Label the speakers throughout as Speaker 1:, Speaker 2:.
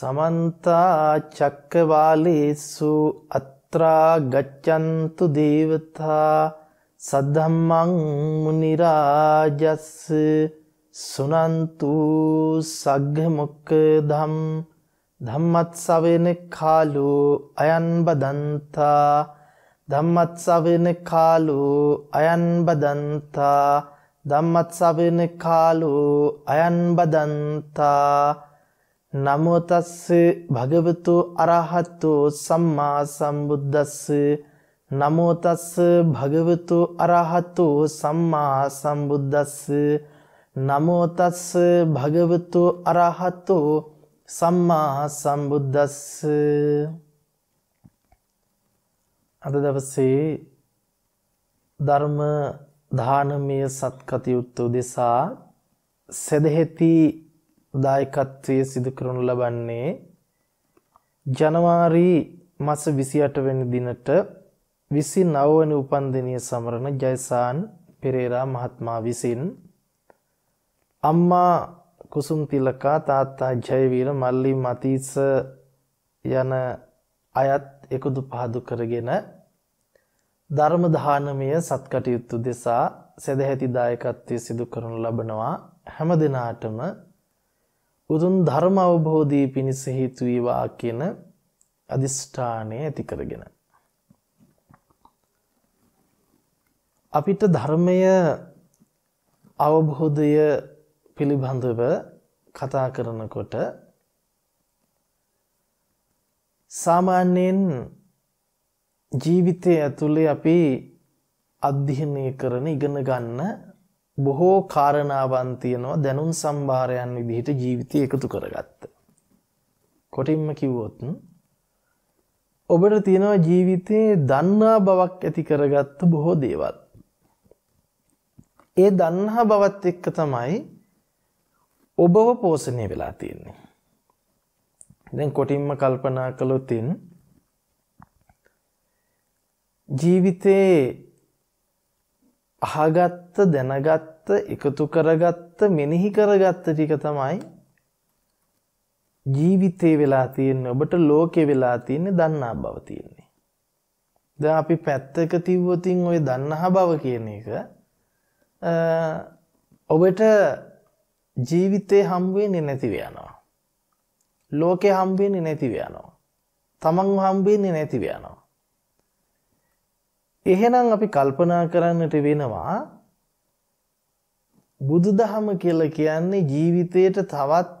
Speaker 1: සමන්තා චක්කවාලේසු අත්‍රා ගච්ඡන්තු දේවතා සද්ධම්මං මුනි රාජස් සුනන්තු සග්ග මොක්කදම් ධම්මත් සවෙන කාලෝ අයන් බදන්තා ධම්මත් සවෙන කාලෝ අයන් බදන්තා ධම්මත් සවෙන කාලෝ අයන් බදන්තා නමෝ තස්ස භගවතු අරහතු සම්මා සම්බුද්දස්ස නමෝ තස්ස භගවතු අරහතු සම්මා සම්බුද්දස්ස නමෝ තස්ස භගවතු අරහතු සම්මා සම්බුද්දස්ස අද දවසේ ධර්ම දානමය සත්කටයුතු දෙසා සදහෙති දායකත්වය සිදු කරනු ලබන්නේ ජනවාරි මස 28 වෙනි දිනට 29 වෙනි උපන්දිනය සමරන ජයසාන් පෙරේරා මහත්මයා විසින් අම්මා කුසුම් තිලකා තාත්තා ජයවීර මල්ලි මතීස යන අයත් එකදු පහදු කරගෙන ධර්ම දානමය සත්කටයුතු දෙසා සදැහැති දායකත්වය සිදු කරනු ලබනවා හැම දිනාටම උතුම් ධර්ම අවබෝධය පිණිස හේතුවේවා කියන අධිෂ්ඨානය ඇති කරගෙන. අපිට ධර්මය අවබෝධය පිළිබඳව කතා කරනකොට සාමාන්‍යයෙන් ජීවිතය ඇතුළේ අපි අධ්‍යයනය කරන ඉගෙන ගන්න බොහෝ කාරණාවන් තියෙනවා දැනුම් සම්භාරයන් විදිහට ජීවිතය එකතු කරගත්ත. කොටින්ම කිව්වොත් ඔබට තියෙනවා ජීවිතයේ දන්නා බවක් ඇති කරගත්ත බොහෝ දේවල්. ඒ දන්නා බවත් එක්ක තමයි ඔබව පෝෂණය වෙලා තියෙන්නේ. දැන් කොටින්ම කල්පනා කළොතින් ජීවිතයේ අහගත්ත දැනගත්ත එකතු කරගත්ත මෙනෙහි කරගත්ත ටික තමයි ජීවිතේ වෙලා තියෙන්නේ ඔබට ලෝකේ වෙලා තියෙන්නේ දන්නා බව තියෙන්නේ. දැන් අපි පැත්තක තිව්වොතින් ওই දන්නා බව කියන එක ඔබට ජීවිතේ හම් වෙන්නේ නැතිව යනවා. ලෝකේ හම් වෙන්නේ නැතිව යනවා. තමන්ව හම් වෙන්නේ නැතිව යනවා. එහෙනම් අපි කල්පනා කරන්නට වෙනවා බුදුදහම කියලා කියන්නේ ජීවිතයට තවත්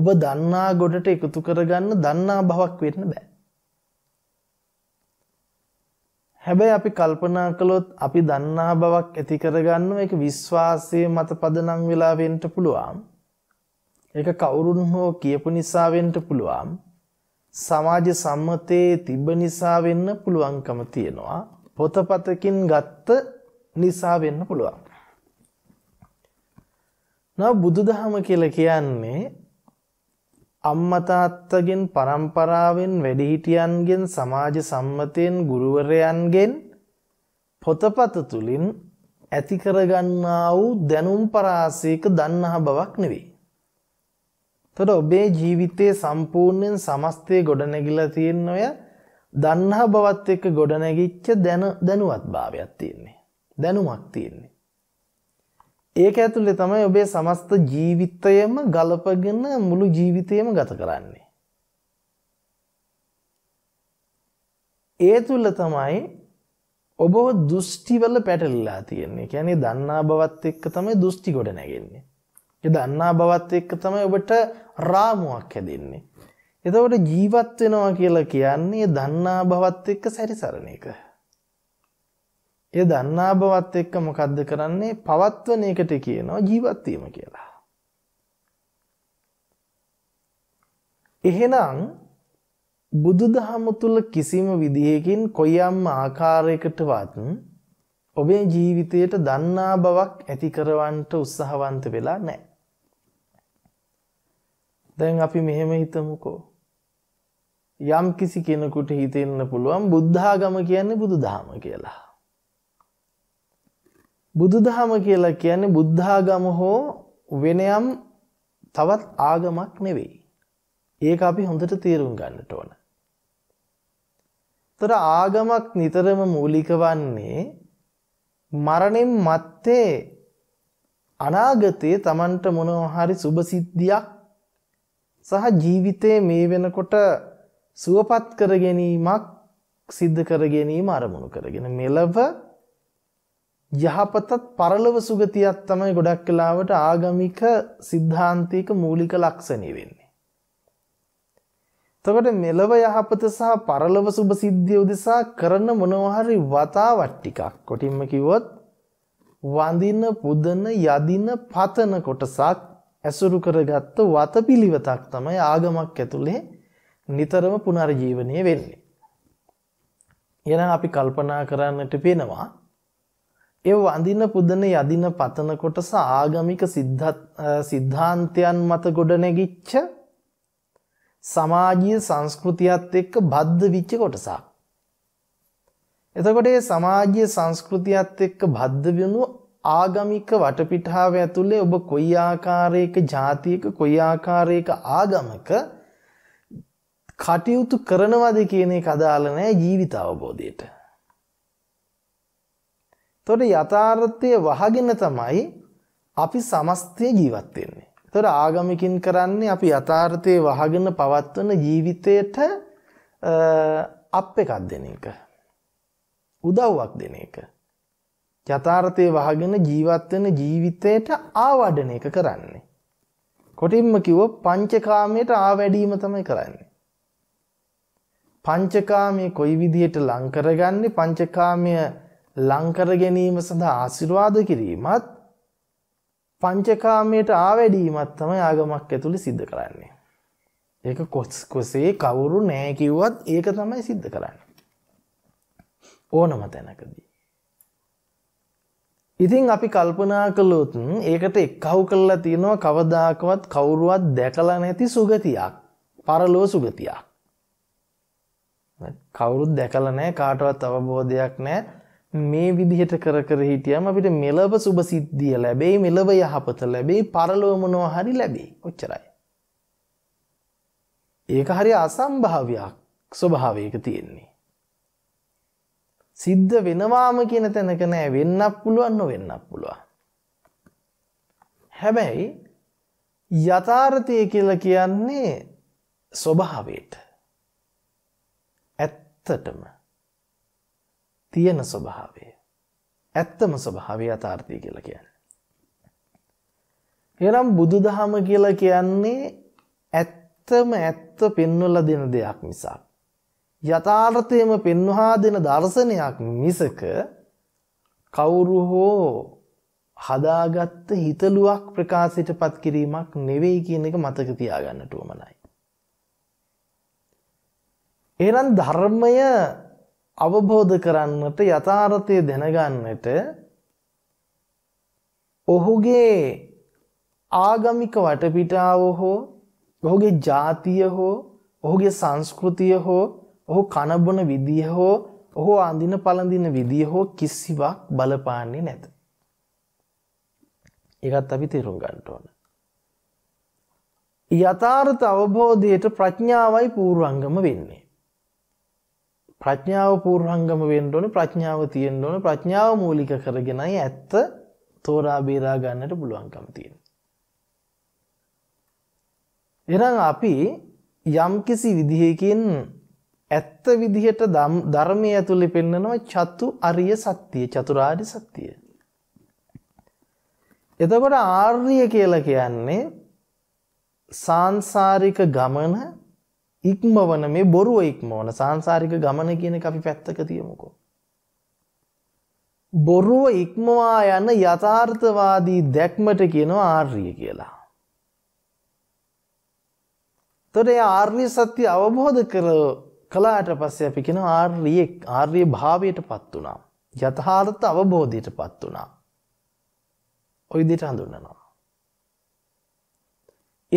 Speaker 1: ඔබ දන්නා ගොඩට එකතු කරගන්න දන්නා බවක් වෙන්න බෑ. හැබැයි අපි කල්පනා කළොත් අපි දන්නා බවක් ඇති කරගන්න එක විශ්වාසය මත පදනම් වෙලා වෙන්න පුළුවන්. ඒක කවුරුන් හෝ කියපු නිසා වෙන්න පුළුවන්. සමාජ සම්මතයේ තිබ්බ නිසා වෙන්න පුළුවන්කම තියෙනවා. පොතපතකින් ගත්ත නිසා වෙන්න පුළුවන්. නා බුදුදහම කියලා කියන්නේ අම්මතාත්තගෙන් පරම්පරාවෙන් වැඩිහිටියන්ගෙන් සමාජ සම්මතයෙන් ගුරුවරයන්ගෙන් පොතපත තුළින් ඇති කරගන්නා වූ දැනුම් පරාසයක දන්නහ බවක් නෙවෙයි. තොට ඔබේ ජීවිතයේ සම්පූර්ණයෙන් සමස්තය ගොඩනැගිලා තියෙන ඔය දන්නා බවත් එක්ක ගොඩනැගිච්ච දැන දැනුවත් භාවයක් තියන්නේ. දැනුමක් තියන්නේ. ඒක ඇතුළේ තමයි ඔබේ සමස්ත ජීවිතයම ගලපගෙන මුළු ජීවිතයම ගත කරන්නේ. ඒ තුළ තමයි ඔබ දෘෂ්ටිවල පැටලිලා තියෙන්නේ කියන්නේ දන්නා බවත් එක්ක තමයි දෘෂ්ටි ගොඩ නැගෙන්නේ. ඒ දන්නා බවත් එක්ක තමයි ඔබට රාමුවක් හැදෙන්නේ. එතවට ජීවත් වෙනවා කියලා කියන්නේ දන්නා බවත් එක්ක සැරිසරණ එක. ඒ දන්නා බවත් එක්ක මොකද්ද කරන්නේ පවත්වන එකට කියනවා ජීවත්වීම කියලා. එහෙනම් බුදුදහම තුල කිසිම විදිහකින් කොයම් ආකාරයකටවත් ඔබේ ජීවිතයට දන්නා බවක් ඇති කරවන්න උත්සාහවන්ත වෙලා නැහැ. දැන් අපි මෙහෙම හිතමුකෝ යම් කිසි කෙනෙකුට හිතෙන්න පුළුවන් බුද්ධාගම කියන්නේ බුදුදහම කියලා. බුදුදහම කියලා කියන්නේ බුද්ධාගම හෝ වෙනයම් තවත් ආගමක් නෙවෙයි. ඒක අපි හොඳට තේරුම් ගන්නට ඕන. තොර ආගමක් නිතරම මූලික වන්නේ මරණින් මත්තේ අනාගතයේ Tamanට මොනවා හරි සුභ සිද්ධියක් සහ ජීවිතයේ මේ වෙනකොට සුවපත් කර ගැනීමක් සිද්ධ කර ගැනීම අරමුණු කරගෙන මෙලව යහපතත් පරලොව සුගතියක් තමයි ගොඩක් කලාවට ආගමික සිද්ධාන්තික මූලික ලක්ෂණය වෙන්නේ. එතකොට මෙලව යහපත සහ පරලොව සුභ සිද්ධිය උදෙසා කරන මොනවා හරි වතාවක් ටිකක් කොටින්ම කිව්වොත් වඳින පුදන යදින පතන කොටසක් ඇසුරු කරගත්ත වතපිලිවතක් තමයි ආගමක් ඇතුලේ නිතරම පුනර්ජීවනය වෙන්නේ. එන අපි කල්පනා කරන්නට පෙනවා ඒ වඳින පුදන යදින පතන කොටස ආගමික සිද්ධාන්තයන් මත ගොඩනැගිච්ච සමාජීය සංස්කෘතියත් එක්ක බද්ධ විච්ච කොටසක්. එතකොට මේ සමාජීය සංස්කෘතියත් එක්ක බද්ධ වෙනු ආගමික වටපිටාව ඇතුලේ ඔබ කොයි ආකාරයක ජාතියක කොයි ආකාරයක ආගමක කටයුතු කරනවද කියන එක අදාළ නැහැ ජීවිත අවබෝධයට. එතකොට යථාර්ථය වහගෙන තමයි අපි සමස්තය ජීවත් වෙන්නේ. එතකොට ආගමිකින් කරන්නේ අපි යථාර්ථයේ වහගෙන පවත්වන ජීවිතයට අප් එකක් දෙන එක. උදව්වක් දෙන එක. යථාර්ථයේ වහගෙන ජීවත් වෙන ජීවිතයට ආවඩන එක කරන්නේ. කොටින්ම කිව්ව පංචකාමයට ආවැඩීම තමයි කරන්නේ. පංචකාමයේ කොයි විදිහට ලං කරගන්නේ පංචකාමය ලං කර ගැනීම සඳහා ආශිර්වාද කිරීමත් පංචකාමයට ආවැඩීමත් තමයි ආගමක් ඇතුළේ සිද්ධ කරන්නේ. ඒක කොස් කොසේ කවුරු නෑ කිව්වත් ඒක තමයි සිද්ධ කරන්නේ. ඕනම තැනකදී. ඉතින් අපි කල්පනා කළොත් ඒකට එක්කහු කරලා තියෙනවා කවදාකවත් කවුරුවත් දැකලා නැති සුගතියක්. පරලෝ සුගතියක්. කවුරුත් දැකල නෑ කාටවත් අවබෝධයක් නෑ මේ විදිහට කර කර හිටියම අපිට මෙලව සුභ සිද්ධිය ලැබෙයි මෙලව යහපත ලැබෙයි පරලොවමනෝ හරි ලැබෙයි ඔච්චරයි. ඒක හරි අසම්භාවයක් ස්වභාවයක තියෙන්නේ. සිද්ධ වෙනවාම කියන තැනක නෑ වෙන්නක් පුළුවන් නොවෙන්නක් පුළුවන්. හැබැයි යථාර්ථය කියලා කියන්නේ ස්වභාවයට ඇත්තටම තියෙන ස්වභාවය ඇත්තම ස්වභාවය අතාර්ථය කියලා කියන්න. එනම් බුදු දහම කියලා කියන්නේ ඇත්තම ඇත්ත පෙන්වල දෙන දෙයක් නිසා. යථාර්ථයම පෙන්වහා දෙන දර්ශනයක් මිසක කවුරු හෝ හදාගත්ත හිතලුවක් ප්‍රකාශයට පත් කිරීමක් නෙවෙයි කියන එක මතක තියාගන්නට උවමනයි. එහෙනම් ධර්මය අවබෝධ කරන්නට යථාර්ථය දැනගන්නට ඔහුගේ ආගමික වටපිටාව හෝ ඔහුගේ ජාතිය හෝ ඔහුගේ සංස්කෘතිය හෝ ඔහු කනබන විදිය හෝ ඔහු අඳින පළඳින විදිය හෝ කිසිවක් බලපාන්නේ නැත. ඒකත් අපි තේරුම් ගන්න ඕන. යථාර්ථ අවබෝධයට ප්‍රඥාවයි පූර්වංගම වෙන්නේ. ප්‍රඥාව පූර්වංගම වෙන්න ඕනේ ප්‍රඥාව තියෙන්න ඕනේ ප්‍රඥාව මූලික කරගෙනයි ඇත්ත තෝරා බේරා ගන්නට පුළුවන්කම තියෙන්නේ. එහෙනම් අපි යම්කිසි විදිහකින් ඇත්ත විදිහට ධර්මයේ ඇතුලේ පෙන්නනවා චතු අරිය සත්‍ය චතුරාර්ය සත්‍ය. එතකොට ආර්ය කියලා කියන්නේ සාංශාරික ගමන ඉක්මවන මේ බොරුව ඉක්මවන සංසාරික ගමන කියන අපි පැත්තක තියමුකෝ. බොරුව ඉක්මවා යන යථාර්ථවාදී දැක්මට කියනවා ආර්ය කියලා. තොට ආර්ය සත්‍ය අවබෝධ කර කලාට පස්සේ අපි කෙන ආර්යෙක් ආර්ය භාවයට පත් වනා. යථාර්ථ අවබෝධයට පත් වනා. ඔයිදිට හඳුන්නනවා.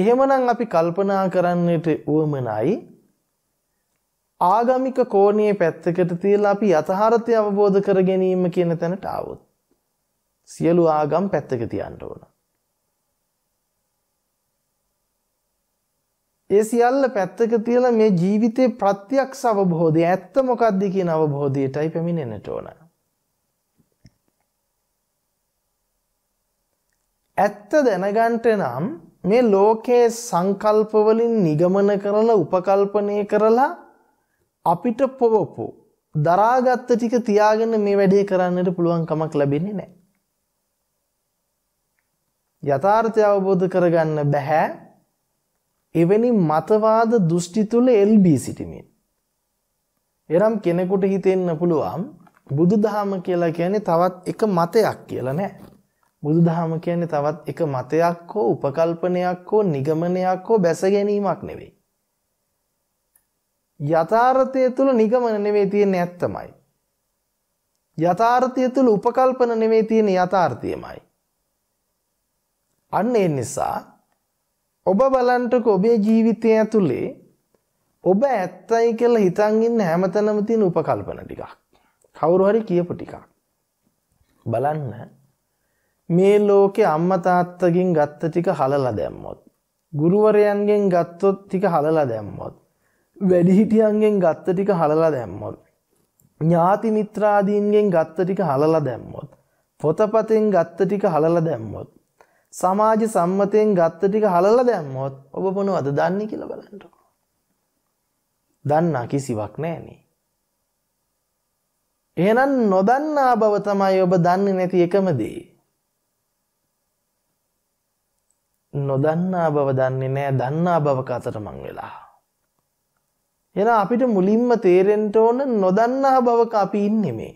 Speaker 1: එහෙමනම් අපි කල්පනා කරන්නට වුවමනයි ආගමික කෝණයේ පැත්තකට තියලා අපි යථාර්ථය අවබෝධ කර ගැනීම කියන තැනට આવොත් සියලු ආගම් පැත්තක තියන්න ඕන. ඒ සියල්ල පැත්තක තියලා මේ ජීවිතේ ප්‍රත්‍යක්ෂ අවබෝධය ඇත්ත මොකක්ද කියන අවබෝධයටයි පැමිණෙන්නට ඕන. ඇත්ත දැනගන්න නම් මේ ලෝකයේ සංකල්පවලින් නිගමන කරලා උපකල්පනය කරලා අපිට පොවපු දරාගත්ත ටික තියාගෙන මේ වැඩේ කරන්නට පුළුවන් කමක් ලැබෙන්නේ නැහැ. යථාර්ථය අවබෝධ කරගන්න බෑ. එවැනි මතවාද දෘෂ්ටි තුල එල්බී සිටීමෙන්. එනම් කෙනෙකුට හිතෙන්න පුළුවන් බුදුදහම කියලා කියන්නේ තවත් එක මතයක් කියලා නෑ. බුදුදහම කියන්නේ තවත් එක මතයක් හෝ උපකල්පනයක් හෝ නිගමනයක් හෝ බැස ගැනීමක් නෙවෙයි. යථාර්ථය තුල නිගමන නෙවෙයි තියෙන්නේ ඇත්තමයි. යථාර්ථය තුල උපකල්පන නෙවෙයි තියෙන්නේ යථාර්ථයමයි. අන්න ඒ නිසා ඔබ බලන්ටක ඔබේ ජීවිතය ඇතුලේ ඔබ ඇත්තයි කියලා හිතන් ඉන්න හැමතැනම තියෙන උපකල්පන ටිකක්. කවුරු හරි කියපු ටිකක්. බලන්න මේ ලෝකේ අම්මා තාත්තගෙන් ගත්ත ටික හලලා දැම්මොත් ගුරුවරයන්ගෙන් ගත්තොත් ටික හලලා දැම්මොත් වැඩිහිටියන්ගෙන් ගත්ත ටික හලලා දැම්මොත් ඥාති මිත්‍රාදීන්ගෙන් ගත්ත ටික හලලා දැම්මොත් පොතපතෙන් ගත්ත ටික හලලා දැම්මොත් සමාජ සම්මතයෙන් ගත්ත ටික හලලා දැම්මොත් ඔබ මොනවද දන්නේ කියලා බලන්නකෝ දන්නා කිසිවක් නෑනේ එහෙනම් නොදන්නා බව තමයි ඔබ දන්නේ නැති එකම දේ නොදන්නා බව දන්නේ නෑ දන්නා බවක අතර මං වෙලා. එන අපිට මුලින්ම තේරෙන්ට ඕන නොදන්නා බවක අපි ඉන්නෙමේ.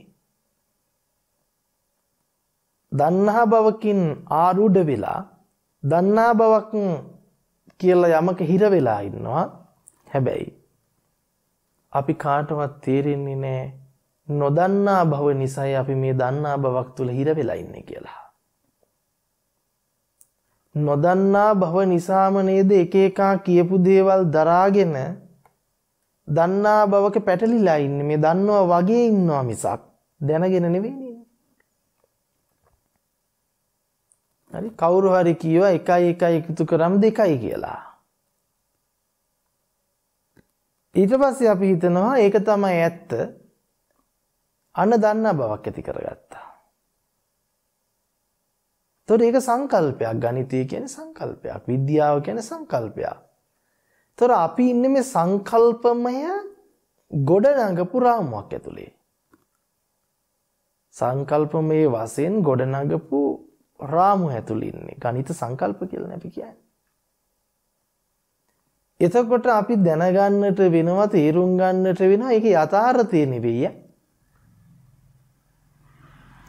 Speaker 1: දන්නා බවකින් ආරුඩ වෙලා දන්නා බවක් කියලා යමක හිර වෙලා ඉන්නවා හැබැයි. අපි කාටවත් තේරෙන්නේ නෑ නොදන්නා භව නිසයි අපි මේ දන්නා බවක් තුළ හිර වෙලා ඉන්න කියලා. නොදන්නා භව නිසාම නේද එක එකා කියපු දේවල් දරාගෙන දන්නා බවක පැටලිලා ඉන්නේ මේ දන්නවා වගේ ඉන්නවා මිසක් දැනගෙන නෙවෙයි හරි කවුරු හරි කියවා එකයි එකයි එකතු කරම් දෙකයි කියලා ඊට පස්සේ අපි හිතනවා ඒක තමයි ඇත්ත අන්න දන්නා බවක් ඇති කරගත්තා තොට ඒක සංකල්පයක් ගනිතය කියන සංකල්පයක් විද්‍යාව කියන සංකල්පයක්. තොර අපි ඉන්න මේ සංකල්පමය ගොඩනඟපු රාමුවක් ඇතුළේ. සංකල්ප මේ වසයෙන් ගොඩනඟපු රාමු ඇතුළින්නේ ගනිත සංකල්ප කියල නැපි කියයි. එතකොට අපි දැනගන්නට වෙනවා තේරුම් ගන්නට වෙනවා එක යථාර්ථය නෙවෙයි.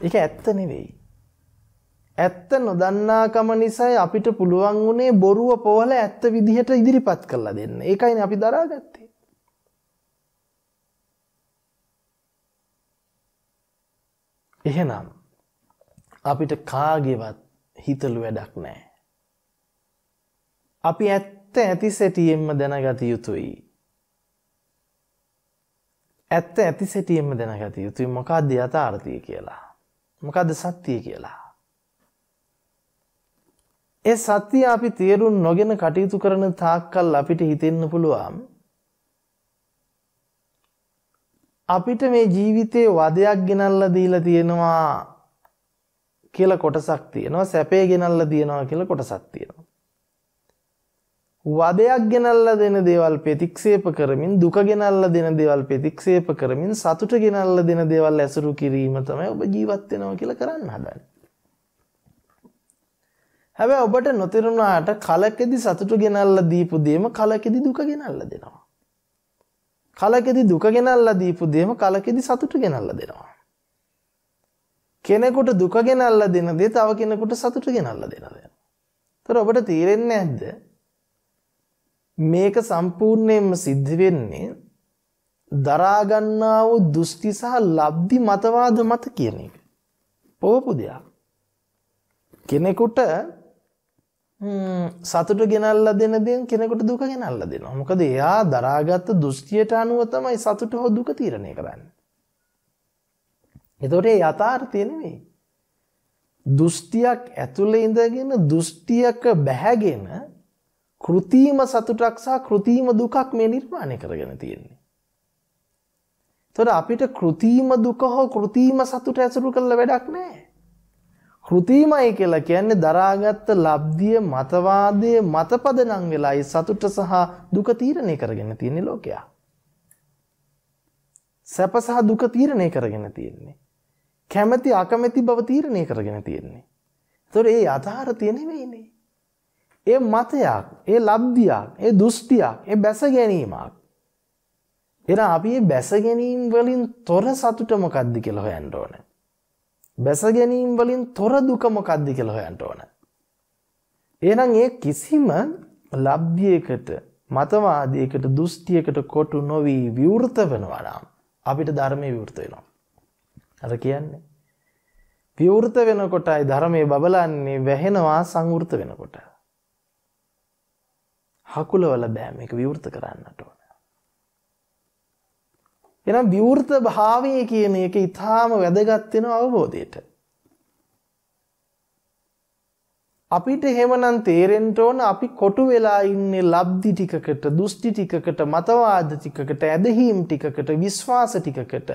Speaker 1: එක ඇත්ත නෙවෙයි. ඇත්ත නොදන්නාකම නිසයි අපිට පුළුවන් වුණේ බොරුව පොවල ඇත්ත විදිහට ඉදිරිපත් කරලා දෙන්න. ඒකයිනේ අපි දරාගත්තේ. එහෙනම් අපිට කාගේවත් හිතළු වැඩක් නැහැ. අපි ඇත්ත ඇතිසැටියෙන්ම දැනගත යුතුයි. ඇත්ත ඇතිසැටියෙන්ම දැනගත යුතුයි මොකක්ද යථාර්ථය කියලා. මොකක්ද සත්‍යය කියලා. ඒ සත්‍ය අපි තේරුම් නොගෙන කටයුතු කරන තාක්කල් අපිට හිතෙන්න පුළුවන් අපිට මේ ජීවිතේ වදයක් ගෙනල්ලා දීලා තියෙනවා කියලා කොටසක් තියෙනවා සැපේ ගෙනල්ලා දෙනවා කියලා කොටසක් තියෙනවා වදයක් ගෙනල්ලා දෙන දේවල් ප්‍රතික්ෂේප කරමින් දුක ගෙනල්ලා දෙන දේවල් ප්‍රතික්ෂේප කරමින් සතුට ගෙනල්ලා දෙන දේවල් ඇසුරු කිරීම තමයි ඔබ ජීවත් වෙනවා කියලා කරන්න හදන්නේ හැබැයි ඔබට නොතේරුණාට කලකෙදි සතුට ගෙනල්ලා දීපු දෙයම කලකෙදි දුක ගෙනල්ලා දෙනවා. කලකෙදි දුක ගෙනල්ලා දීපු දෙයම කලකෙදි සතුට ගෙනල්ලා දෙනවා. කෙනෙකුට දුක ගෙනල්ලා දෙන දේ තව කෙනෙකුට සතුට ගෙනල්ලා දෙන දේ. ඒතර ඔබට තේරෙන්නේ නැද්ද? මේක සම්පූර්ණයෙන්ම සිද්ධ වෙන්නේ දරා ගන්නා වූ දෘෂ්ටි සහ ලබ්ධි මතවාද මත කියන එක. පොවපු දෙයක්. කෙනෙකුට සතුට ගෙනල්ල දෙන දෙන් කෙනෙකුට දුක ගෙනල්ල දෙනවා මොකද එයා දරාගත්ත දෘෂ්ටියට අනුව තමයි සතුට හෝ දුක තීරණය කරන්න. එතොටේ යථාර්ථය නෙවෙයි. දෘෂ්ටියක් ඇතුළ ඉඳගෙන දෘෂ්ටියක බැහැගෙන කෘතිීම සතුටක් සහ කෘතිීම දුකක් මේ නිර්මාණය කරගෙන තියෙන්නේ. තොට අපිට කෘතිීම දුක හෝ කෘතිීම සතුට ඇසුරු කළ වැඩක් නෑ. කෘතිමයි කියලා කියන්නේ දරාගත්ත ලබ්ධිය මතවාදයේ මතපදනම් වෙලායි සතුට සහ දුක තීරණය කරගෙන තියෙන ලෝකයා. සැප සහ දුක තීරණය කරගෙන තියෙන්නේ. කැමැති අකමැති බව තීරණය කරගෙන තියෙන්නේ. ඒතොර ඒ යථාර්ථය නෙවෙයිනේ. ඒ මතයක්, ඒ ලබ්ධියක්, ඒ දෘෂ්ටියක්, ඒ බැස ගැනීමක්. එහෙනම් අපි මේ බැස ගැනීම වලින් තොර සතුට මොකද්ද කියලා හොයන්න ඕනේ. බැස ගැනීම් වලින් තොර දුක මොකද්ද කියලා හොයන්න ඕන. එහෙනම් ඒ කිසිම ලබ්ධියකට මතවාදයකට දෘෂ්ටියකට කොටු නොවි විවෘත වෙනවා නම් අපිට ධර්මයේ විවෘත වෙනවා. අර කියන්නේ විවෘත වෙනකොටයි ධර්මයේ බබලන්නේ වැහෙනවා සංවෘත වෙනකොට. හකුලවල බෑ මේක විවෘත කරන්නට ඕන. එහෙනම් විවෘත භාවය කියන එක ඊටාම වැදගත් වෙන අවබෝධයට. අපිට එහෙමනම් තේරෙන්න ඕන අපි කොටු වෙලා ඉන්නේ ලබ්ධි ටිකකට, දුෂ්ටි ටිකකට, මතවාද ටිකකට, ඇදහිම් ටිකකට, විශ්වාස ටිකකට,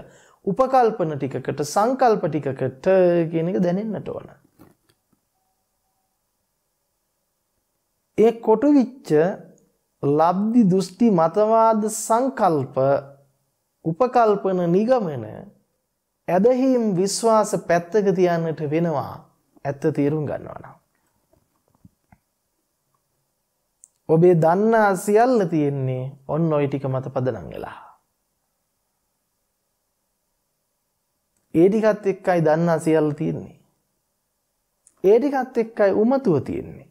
Speaker 1: උපකල්පන ටිකකට, සංකල්ප ටිකකට කියන එක දැනෙන්නට ඕන. ඒ කොටු විච්ච ලබ්ධි දුෂ්ටි මතවාද සංකල්ප උපකල්පන නිගමන ඇදහිම් විශ්වාස පැත්තක තියන්නට වෙනවා ඇත්ත තේරුම් ගන්නවනම්. ඔබේ දන්නා සියල්ල තියෙන්නේ ඔන්න ඔයි ටික මත පදනං වෙලා. ඒටිකත් එක්කයි දන්නා සියල්ල තියෙන්නේ. ඒටිකත් එක්කයි උමතුව තියෙන්නේ.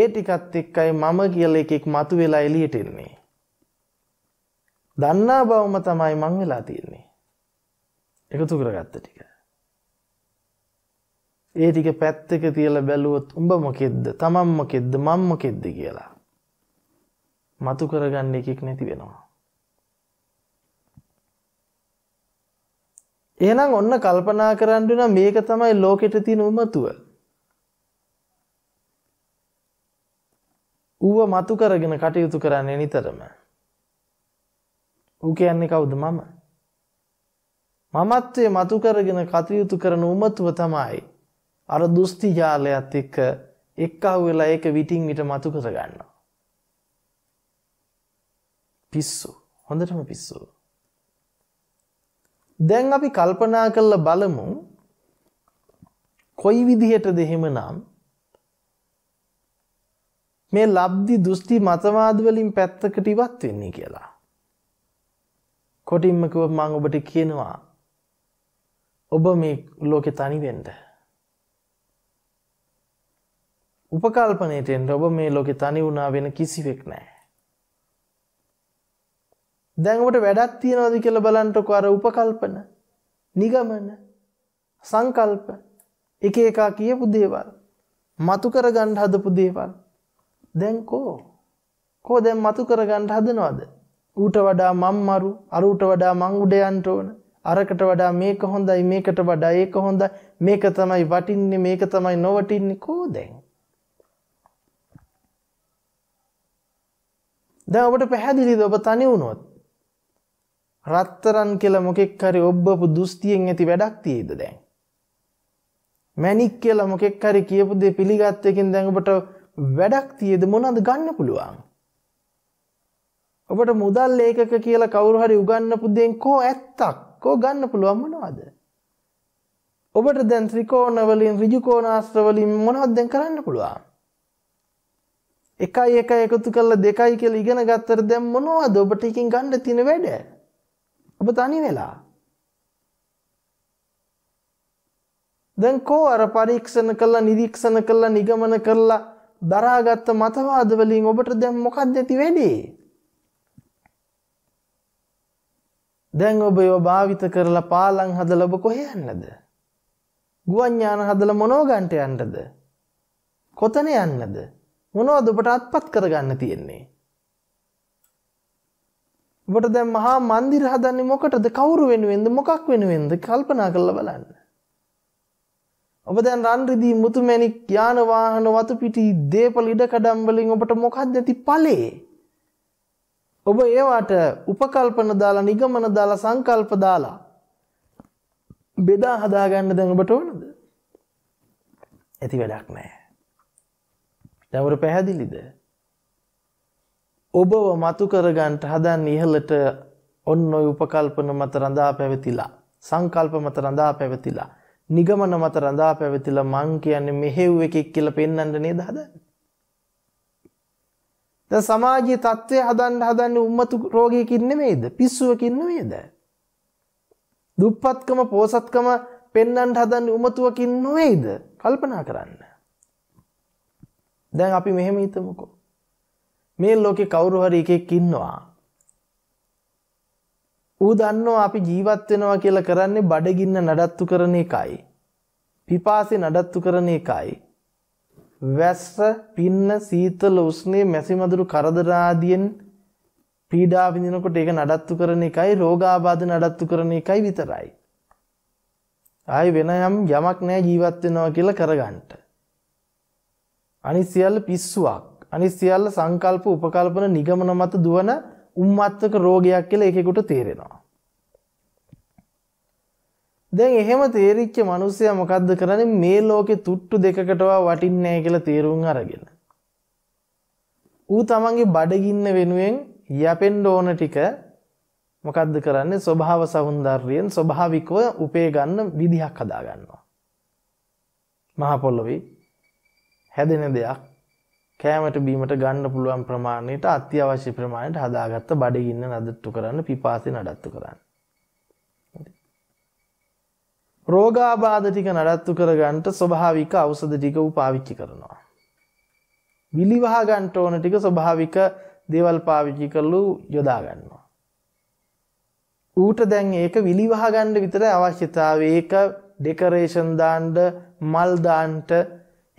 Speaker 1: ඒටිකත් එක්කයි මම කියල එකෙක් මතු වෙලා එලියටෙන්නේ. දන්නා බවම තමයි මං වෙලා තියෙන්නේ. එකතු කරගත්ත ටික. ඒ ටික පැත්තක තියල බැලුවොත් උඹ මොකෙද්ද තමම්ම කෙද්ද මම්ම කෙද්ද කියලා. මතු කරගන්න එකෙක් නැති වෙනවා. එනම් ඔන්න කල්පනා කරන්නුන මේක තමයි ලෝකෙට තියෙන උමතුව. ඌව මතු කරගෙන කටයුතු කරන්නේ නිතරම. ඌ කියන්නේ කවුද මම? මමත්වයේ මතු කරගෙන කටයුතු කරන උමතුව තමයි අර දුස්ති ජාලයත් එක්ක එක්කහුව වෙලා ඒක විටින් විට මතු කරගන්නවා. පිස්සු හොඳටම පිස්සු. දැන් අපි කල්පනා කරල බලමු කොයි විදිහට දෙහෙම නම් මේ ලබ්දි දුෘෂ්ටි මතවාදවලින් පැත්තකට ඉවත් වෙන්නේ කියලා. කොටින්ම කිව්ව මම ඔබට කියනවා ඔබ මේ ලෝකෙ තනි වෙන්න. උපකල්පනයට එන්න ඔබ මේ ලෝකෙ තනි වුණා වෙන කිසිවෙක් නෑ. දැන්වට වැඩත් තියෙනවද කියල බලන්ටකො අර උපකල්පන නිගමන සංකල්ප එක එකා කියපු දේවල් මතු කර ගණ්ඩ හදපු දේවල් දැන්කෝ කෝ දැන් මතු කර ගණ්ඩ හදනවාද ඌට වඩා මං මරු අරූට වඩා මං උඩ යන්න ඕන අරකට වඩා මේක හොඳයි මේකට වඩා ඒක හොඳයි මේක තමයි වටින්නේ මේක තමයි නොවටින්නේ කෝ දැන් දැන් ඔබට පැහැදිලිද ඔබ තනි වුණොත් රත්තරන් කියලා මොකෙක් හරි ඔබ්බපු දුස්තියෙන් ඇති වැඩක් තියෙද දැන් මැණික් කියලා මොකෙක් හරි කියපු දේ පිළිගත් එකෙන් දැන් ඔබට වැඩක් තියෙද මොනවද ගන්න පුළුවන් ඔබට මුදල් ලේකක කියලා කවුරු හරි උගන්නපු දෙයින් කෝ ඇත්තක් කෝ ගන්න පුළුවන් මොනවද? ඔබට දැන් ත්‍රිකෝණ වලින් ඍජු කෝණාස්ත්‍ර වලින් මොනවද දැන් කරන්න පුළුවන්? එකයි එකයි එකතු කරලා දෙකයි කියලා ඉගෙන ගත්තට දැන් මොනවද ඔබට එකකින් ගන්න තියෙන වැඩ? ඔබ තනි වෙලා දැන් කෝ අර පරීක්ෂණ කළා නිරීක්ෂණ කළා නිගමන කළා දරාගත්ත මතවාද වලින් ඔබට දැන් මොකක්ද ඇති වෙන්නේ? දැන් ඔබ ඒව භාවිත කරලා පාලං හදලා ඔබ කොහෙ යන්නද? ගුවන් යාන හදලා මොනෝ ගන්නට යන්නද? කොතන යන්නද? මොනවද ඔබට අත්පත් කරගන්න තියෙන්නේ? ඔබට දැන් මහා මන්දිර හදන්නේ මොකටද? කවුරු වෙනුවෙන්ද? මොකක් වෙනුවෙන්ද? කල්පනා කරලා බලන්න. ඔබ දැන් රන් රිදී මුතුමැණික් යාන වාහන වතු පිටි දේපල ඉඩකඩම් වලින් ඔබට මොකක්ද ඇති ඵලේ? ඔබ ඒවාට උපකල්පන දාලා නිගමන දාලා සංකල්ප දාලා බෙදා හදාගන්න දැන් ඔබට ඕනද? ඇති වැඩක් නැහැ. දැන් ඔබට පැහැදිලිද? ඔබව මතු කරගන්න හදන ඉහළට ඔන්න ඔය උපකල්පන මත රඳා පැවතිලා සංකල්ප මත රඳා පැවතිලා නිගමන මත රඳා පැවතිලා මං කියන්නේ මෙහෙව් එකෙක් කියලා පෙන්වන්න නේද හදන්නේ? දැන් සමාජීය తත්වය හදන්න හදන්නේ උම්මතු රෝගියකින් නෙමෙයිද? පිස්සුවකින් නෙමෙයිද? දුප්පත්කම, පෝසත්කම පෙන්වන්න හදන්නේ උමතුවකින් නෙවෙයිද? කල්පනා කරන්න. දැන් අපි මෙහෙම හිතමුකෝ. මේ ලෝකේ කවුරු හරි එකෙක් ඉන්නවා. ඌ දන්නවා අපි ජීවත් වෙනවා කියලා කරන්නේ බඩගින්න නඩත්තු කරන එකයි. පිපාසෙ නඩත්තු කරන එකයි. වැස්ස පින්න සීතල උස්නේ මැසි මදුරු කරදර ආදියෙන් පීඩා විඳිනකොට ඒක නඩත්තු කරන එකයි රෝගාබාධ නඩත්තු කරන එකයි විතරයි. ආයි වෙන යම් යමක් නැහැ ජීවත් වෙනවා කියලා කරගන්නට. අනිත් සියල්ල පිස්සුවක්. අනිත් සියල්ල සංකල්ප උපකල්පන නිගමන මත දුවන උම්මත්තක රෝගයක් කියලා ඒකෙකුට තේරෙනවා. දැන් එහෙම තේරිච්ච මිනිස්සයා මොකද්ද කරන්නේ මේ ලෝකේ තුට්ටු දෙකකටවා වටින්නේ නැහැ කියලා තේරුම් අරගෙන. ඌ තමන්ගේ බඩගින්න වෙනුවෙන් යැපෙන්න ඕන ටික මොකද්ද කරන්නේ ස්වභාව සෞන්දර්යයෙන් ස්වභාවිකව උපේ ගන්න විදිහක් හදා ගන්නවා. මහ පොළොවේ හැදෙන දෙයක් කෑමට බීමට ගන්න පුළුවන් ප්‍රමාණයට අත්‍යවශ්‍ය ප්‍රමාණයට හදාගත්ත බඩගින්න නඩත්තු කරන්න පිපාසෙ නඩත්තු කරන්න. රෝගාබාධ ටික නඩත්තු කරගන්නට ස්වභාවික ඖෂධ ටික පාවිච්චි කරනවා. විලිවහ ගන්නට ඕන ටික ස්වභාවික දේවල් පාවිච්චි කරලු යොදා ගන්නවා. ඌට දැන් ඒක විලිවහ ගන්න විතර අවශ්‍යතාවය ඒක ඩෙකරේෂන් දාන්න, මල් දාන්න,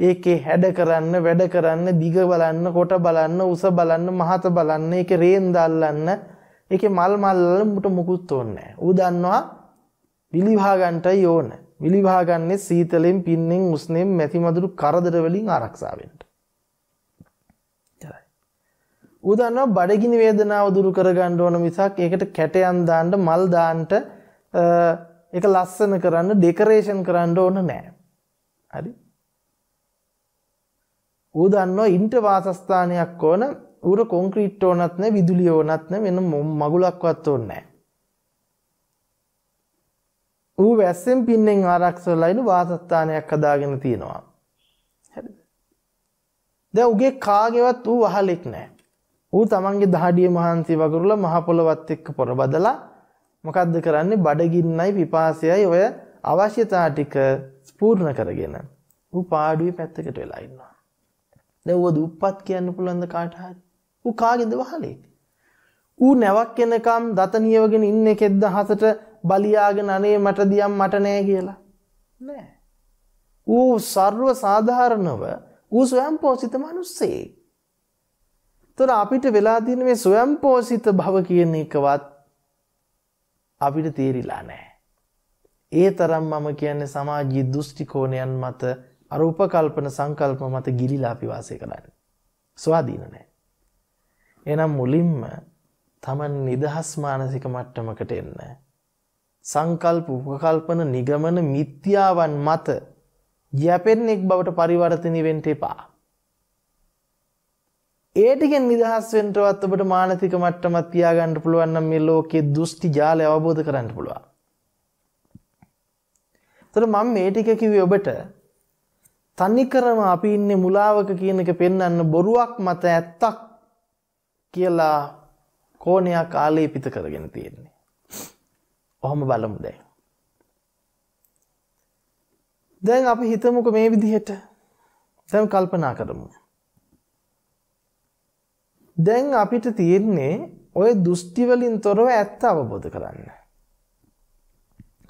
Speaker 1: ඒකේ හැඩ කරන්න, වැඩ කරන්න, දිග බලන්න, කොට බලන්න, උස බලන්න, මහත බලන්න, ඒකේ රේන් දාල්ලන්න, ඒකේ මල් මල්ලන්න මුට මුකුත් ඕනේ නැහැ. ඌ දන්නවා විලිවා ගන්නටයි ඕන. විලිවා ගන්නෙ සීතලෙන්, පින්නෙන්, උස්නෙන්, මැති මදුරු කරදර වලින් ආරක්ෂා වෙන්න. ඌ දන්නවා බඩගිනි වේදනාව දුරු කරගන්න ඕන මිසක් ඒකට කැටයන් දාන්න, මල් දාන්න, ඒක ලස්සන කරන්න, ඩෙකරේෂන් කරන්න ඕන නෑ. හරි? ඌ දන්නවා ඉන්ට වාසස්ථානයක් ඕන ඌර කොන්ක්‍රීට් ඕනත් නෑ විදුලිය ඕනත් නෑ වෙන මගුලක්වත් ඕනේ නෑ ඌ වැස්සෙන් පින්නෙන් ආරක්ෂලයින වාසස්ථානයක් හදාගෙන තියෙනවා. හරිද? දැන් උගේ කාගේවත් ඌ වහලෙක් නෑ. ඌ තමන්ගේ දහඩිය මහන්සි වගුරුලා මහ පොළවත් එක්ක පොර බදලා මොකද්ද කරන්නේ බඩගින්නයි පිපාසයයි ඔය අවශ්‍යතා ටික ස්පූර්ණ කරගෙන ඌ පාඩුවේ පැත්තකට වෙලා ඉන්නවා. දැන් ඌ දුප්පත් කියන්න පුළුවන්ද කාට හරි? ඌ කාගේද වහලෙක්? ඌ නැවක් එනකම් දත නියවගෙන ඉන්න එකෙක්ද හසට බලියාගෙන අනේ මට දියම් මට නෑ කියලා. නෑ. ඌ සර්ව සාධාරණව ඌ ස්වයංපෝෂිත මිනිස්සෙක්. ତොර අපිට වෙලා තියෙන මේ ස්වයංපෝෂිත භව කියන එකවත් අපිට තේරිලා නෑ. ඒ තරම් මම කියන්නේ සමාජීය දෘෂ්ටි කෝණයන් මත අර උපකල්පන සංකල්ප මත ගිලිලා අපි වාසය කරන්නේ. ස්වාධීන නෑ. එනම් මුලින්ම තමන් නිදහස් මානසික මට්ටමකට එන්න. සංකල්ප උපකල්පන නිගමන මිත්‍යාවන් මත යැපෙන්නෙක් බවට පරිවර්තනි වෙන්ට එපා. ඒටිගෙන් නිදහස් වෙන්ටවත් ඔබට මානතික මට්ටමත් තියාගන්න පුළුවන්නම් මේ ලෝකයේ දෘෂ්ටි ජාලය අවබෝධ කරන්න පුළුවන්. තොර මම මේ ටික කිව්වේ ඔබට තනිකරම අපි ඉන්නේ මුලාවක කියන එක පෙන්වන්න බොරුවක් මත ඇත්තක් කියලා කෝණයක් ආලේපිත කරගෙන තියෙන්නේ. ඔහොම බලමු දැන්. දැන් අපි හිතමුක මේ විදිහට දැම් කල්පනා කරමු. දැන් අපිට තියෙන්නේ ඔය දෘෂ්ටිවලින් තොරව ඇත්ත අවබෝධ කරන්න.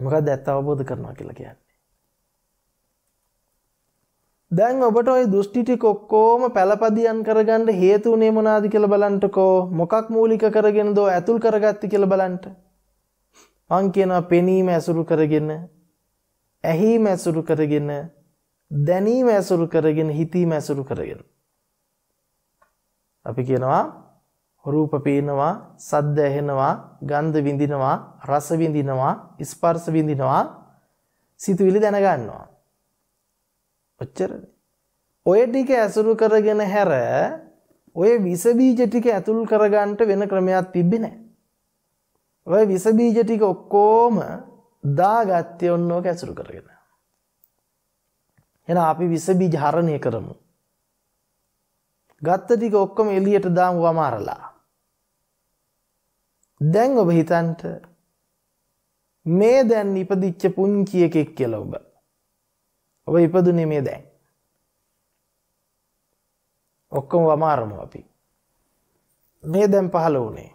Speaker 1: මොකක් ඇත්ත අවබෝධ කරනවා කියලා කියන්නේ. දැන් ඔබට ඔය දෘෂ්ටිටි කොක්කෝම පැලපදියන් කරගන්න හේතුනේ මොනාද කියල බලන්ටකෝ මොකක් මූලික කරගෙන දෝ ඇතුල් කරගත්ති කියල බලන්ට. මං කියනවා පෙනීම ඇසුරු කරගෙන ඇහිීම ඇසුරු කරගෙන දැනීම ඇසුරු කරගෙන හිතීම ඇසුරු කරගෙන. අපි කියනවා රූප පේනවා සද්ද ඇහෙනවා ගන්ධ විඳිනවා රස විඳිනවා ස්පර්ශ විඳිනවා සිතුවිලි දැනගන්නවා. ඔච්චරනේ. ඔය ටික ඇසුරු කරගෙන හැර ඔය විස බීජ ටික ඇතුල් කරගන්න වෙන ක්‍රමයක් තිබ්බේ නැහැ. ඔය විස බීජ ටික ඔක්කොම දාගත්තේ ඔන්න ඕක ඇසුරු කරගෙන. එහෙනම් අපි විස බීජ හරණය කරමු. ගත්ත ටික ඔක්කොම එළියට දාමු වමාරලා. දැන් ඔබ හිතන්ට මේ දැන් ඉපදිච්ච පුංචි එකෙක් කියලා ඔබ. ඔබ ඉපදුනේ මේ දැන්. ඔක්කොම වමාරමු අපි. මේ දැන් පහළ වුණේ.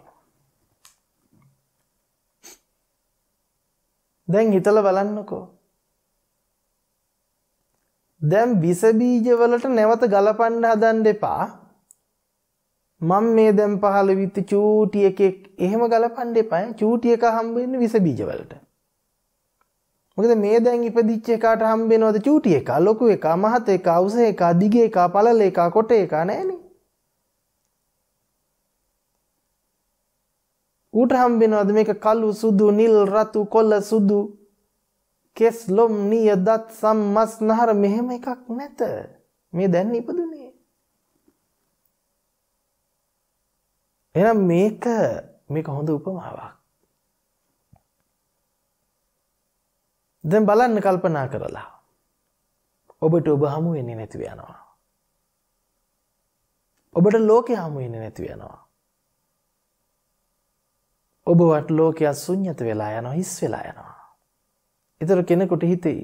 Speaker 1: දැන් හිතල බලන්නකෝ. දැම් විසබීජවලට නැවත ගලපන්න හදන් දෙපා මං මේ දැම් පහළ විත්ත චූටිය එකෙක් එහෙම ගලපන් දෙපයි චූටිය එක හම්බෙන්න විසබීජවලට. මොකද මේ දැන් ඉපදිච්ච එකට හම්බෙනවද චූටි එක ලොකු එක මහත එක අවුස එක දිග එක පළල එක කොට එක නෑනේ ඌට හම්බෙනවද මේක කළු සුදු නිල් රතු කොළ සුදු කෙස් ලොම් නිය දත් සම්මස් නහර මෙහෙම එකක් නැත මේ දැන් ඉපදුනේ එහෙනම් මේක මේක හොඳ උපමාවක් දැන් බලන්න කල්පනා කරලා ඔබට ඔබ හමු වෙන්නේ නැතිව යනවා ඔබට ලෝකෙ හමු වෙන්නේ නැතිව යනවා ඔබවත් ලෝකයක් ශුන්්‍යත වෙලා යනවා හිස් වෙලා යනවා. ඒතර කෙනෙකුට හිතෙයි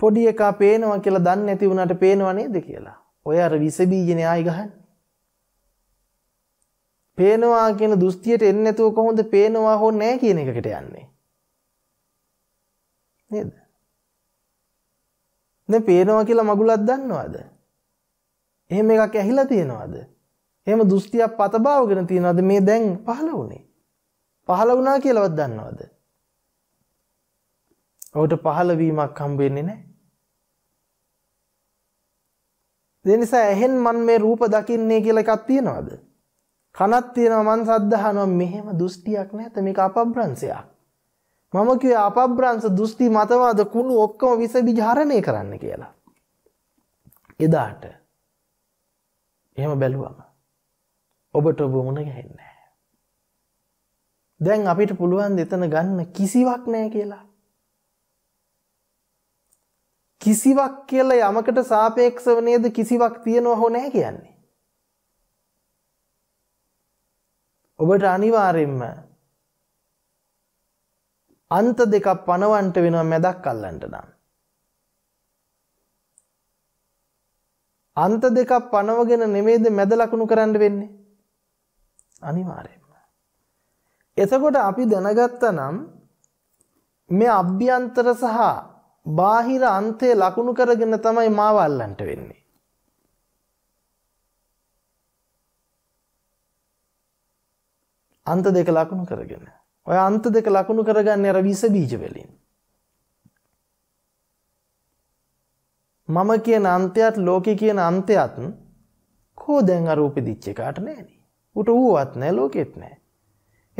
Speaker 1: පොඩි එකා පේනවා කියලා දන්නේ නැති වුණාට පේනව නේද කියලා. ඔය අර විස බීජනේ ආයි ගහන්නේ. පේනවා කියන දෘෂ්ටියට එන්නේ නැතුව කොහොමද පේනවා හෝ නැහැ කියන එකකට යන්නේ. නේද? දැන් පේනවා කියලා මගුලක් දන්නවද? එහෙම එකක් ඇහිලා තියෙනවද? එහෙම දෘෂ්ටියක් පතබාවගෙන තියෙනවද මේ දැන් පහළ වුණේ? පහළ වුණා කියලවත් දන්නවද? ඔහුට පහළවීමක් හම්බෙන්නේ නැහැ. ඒ නිසා එහෙන් මන් මේ රූප දකින්නේ කියලා එකක් තියනවාද? කනක් තියෙනවා මන් සද්ධානවා මෙහෙම දෘෂ්ටියක් නැත මේක අපබ්‍රංශයක්. මම කියේ අපබ්‍රංශ දෘෂ්ටි මතවාද කුණු ඔක්කොම විස විජාරණය කරන්න කියලා. එදාට එහෙම බැලුවම ඔබට ඔබ මුණ ගැහෙන්නේ දැන් අපිට පුළුවන් දෙතන ගන්න කිසිවක් නෑ කියලා. කිසිවක් කියලා යමකට සාපේක්ෂව නේද කිසිවක් තියෙනවා හෝ නැහැ කියන්නේ. ඔබට අනිවාර්යෙන්ම අන්ත දෙකක් පනවන්ට වෙනවා මැදක් අල්ලන්ට නම්. අන්ත දෙකක් පනවගෙන නෙමේද මැද ලකුණු කරන්න වෙන්නේ. අනිවාර්යෙන්ම. එතකොට අපි දැනගත්තා නම් මේ අභ්‍යන්තර සහ බාහිර අන්තය ලකුණු කරගෙන තමයි මාව අල්ලන්ට වෙන්නේ. අන්ත දෙක ලකුණු කරගෙන. ඔය අන්ත දෙක ලකුණු කරගන්න අර විස බීජ වලින්. මම කියන අන්තයත් ලෝකෙ කියන අන්තයත් කෝ දැන් අර උපදිච්ච එකාට නෑනේ. උට ඌවත් නෑ ලෝකෙත් නෑ.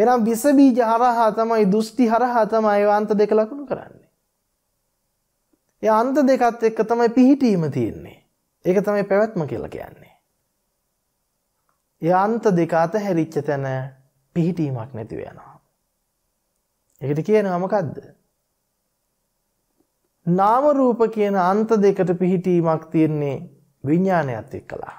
Speaker 1: එනම් විස බීජ හරහා තමයි දෘෂ්ටි හරහා තමයි ඒ අන්ත දෙක ලකුණු කරන්නේ. ඒ අන්ත දෙකත් එක්ක තමයි පිහිටීම තියෙන්නේ. ඒක තමයි පැවැත්ම කියලා කියන්නේ. ඒ අන්ත දෙක අතහැරිච්ච තැන පිහිටීමක් නැතිව යනවා. ඒකට කියනවා මොකද්ද? නාම රූප කියන අන්ත දෙකට පිහිටීමක් තියෙන්නේ විඥානයත් එක්කලා.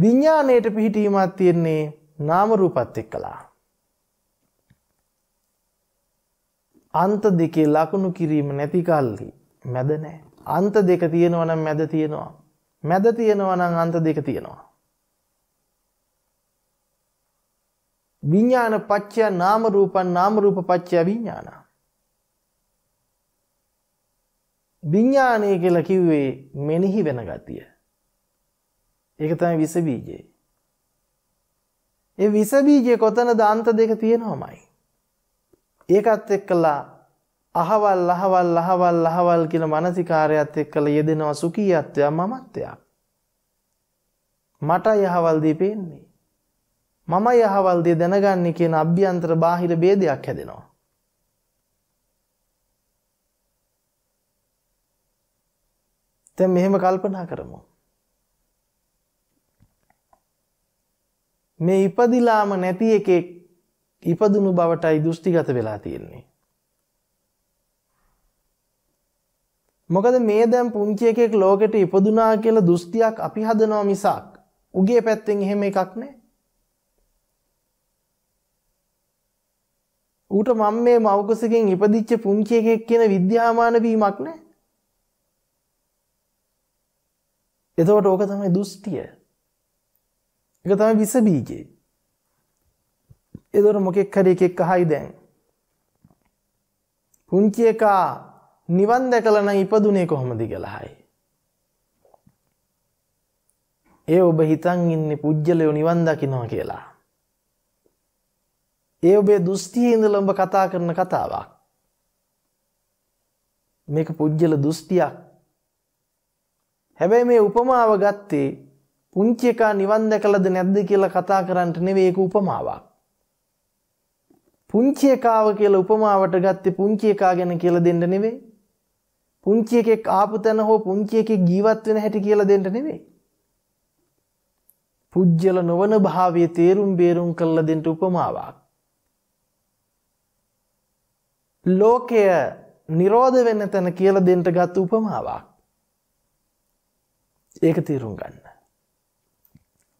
Speaker 1: විඥාණයට පිහිටීමක් තියෙන්නේ නාම රූපත් එක් කළා. අන්ත දෙකේ ලකුණු කිරීම නැති කල්හි මැද නෑ. අන්ත දෙක තියෙනවනම් මැද තියෙනවා. මැද තියෙනවනම් අන්ත දෙක තියෙනවා. විඤ්ඥාන පච්චය නාම රූපන් නාම රූප පච්චය විඤ්ඥාන. විඤ්ඥානය කියල කිව්වේ මෙනෙහි වෙන ගතිය. ඒක තමයි විසබීජයේ. ඒ විසබීජය කොතන දන්ත දෙක තියෙනවමයි. ඒකත් එක්කලා අහවල් අහවල් අහවල් අහවල් කියන මනසිකාරයත් එක් කළ යෙදෙනවා සුකීයත්වයක් මමත්වයක්. මට යහවල්දී පේන්නේ. මම යහවල්දේ දැනගන්නේ කියන අභ්‍යන්තර බාහිර බේදයක් හැදෙනවා. තැ මෙහෙම කල්පනා කරමු. මේ ඉපදිලාම නැති එකෙක් ඉපදුණු බවටයි දෘෂ්ටිගත වෙලා තියෙන්නේ. මොකද මේ දැම් පුංචි එකෙක් ලෝකෙට ඉපදුනා කියලා දෘෂ්ටියක් අපි හදනවා මිසක් උගේ පැත්තෙන් එහෙම එකක් නෑ. ඌට මම මේ මවකුසකින් ඉපදිච්ච පුංචි එකෙක් කියන විද්‍යාමාන වීමක් නෑ. එතකොට ඕක තමයි දෘෂ්ටිය. එක තම විස බීජේ. එදොර මොකෙක් හරි එකෙක් හයි දැන්. පුංචි එකා නිවන් දැකලන ඉපදුනේ කොහොමදි කලහයි. ඒ ඔබ හිතන් ඉන්න පුද්ගලයෝ නිවන්දකිනවා කියලා. ඒ ඔබේ දුෘෂ්ටියඉඳලඹ කතා කරන කතාවක්. මේක පුද්ගල දුෘෂ්ටියක් හැබැයි මේ උපමාව ගත්තේ පුංචි එකා නිවන් දැකලද නැද්ද කියලා කතා කරන්නට නෙවෙයි ඒක උපමාවක්. පුංචි එකාව කියලා උපමාවට ගත්තේ පුංචි එකා ගැන කියලා දෙන්න නෙවෙයි. පුංචි එකෙක් ආපු තැන හෝ පුංචි එකෙක් ජීවත් වෙන හැටි කියලා දෙන්න නෙවෙයි. පුජ්‍යල නොවන භාවයේ තේරුම් බේරුම් කරලා දෙන්න උපමාවක්. ලෝකය නිරෝධ වෙන්න තැන කියලා දෙන්න ගත් උපමාවක්. ඒක තේරුම් ගන්න.